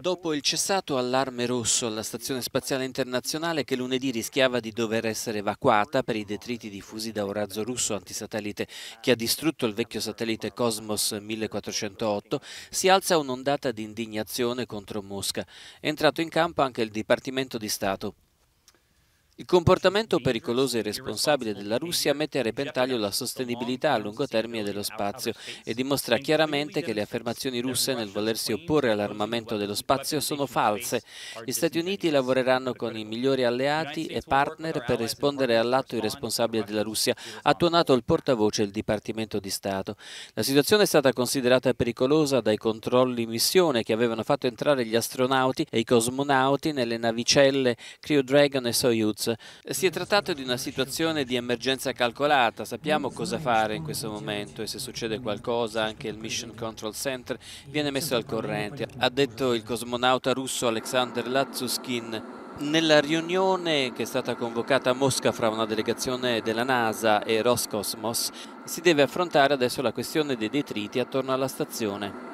Dopo il cessato allarme rosso alla Stazione Spaziale Internazionale che lunedì rischiava di dover essere evacuata per i detriti diffusi da un razzo russo antisatellite che ha distrutto il vecchio satellite Cosmos 1408, si alza un'ondata di indignazione contro Mosca. È entrato in campo anche il Dipartimento di Stato. Il comportamento pericoloso e irresponsabile della Russia mette a repentaglio la sostenibilità a lungo termine dello spazio e dimostra chiaramente che le affermazioni russe nel volersi opporre all'armamento dello spazio sono false. Gli Stati Uniti lavoreranno con i migliori alleati e partner per rispondere all'atto irresponsabile della Russia, ha tuonato il portavoce del Dipartimento di Stato. La situazione è stata considerata pericolosa dai controlli missione che avevano fatto entrare gli astronauti e i cosmonauti nelle navicelle Crew Dragon e Soyuz Cruz. Si è trattato di una situazione di emergenza calcolata, sappiamo cosa fare in questo momento e se succede qualcosa anche il Mission Control Center viene messo al corrente, ha detto il cosmonauta russo Alexander Latsuskin. Nella riunione che è stata convocata a Mosca fra una delegazione della NASA e Roscosmos si deve affrontare adesso la questione dei detriti attorno alla stazione.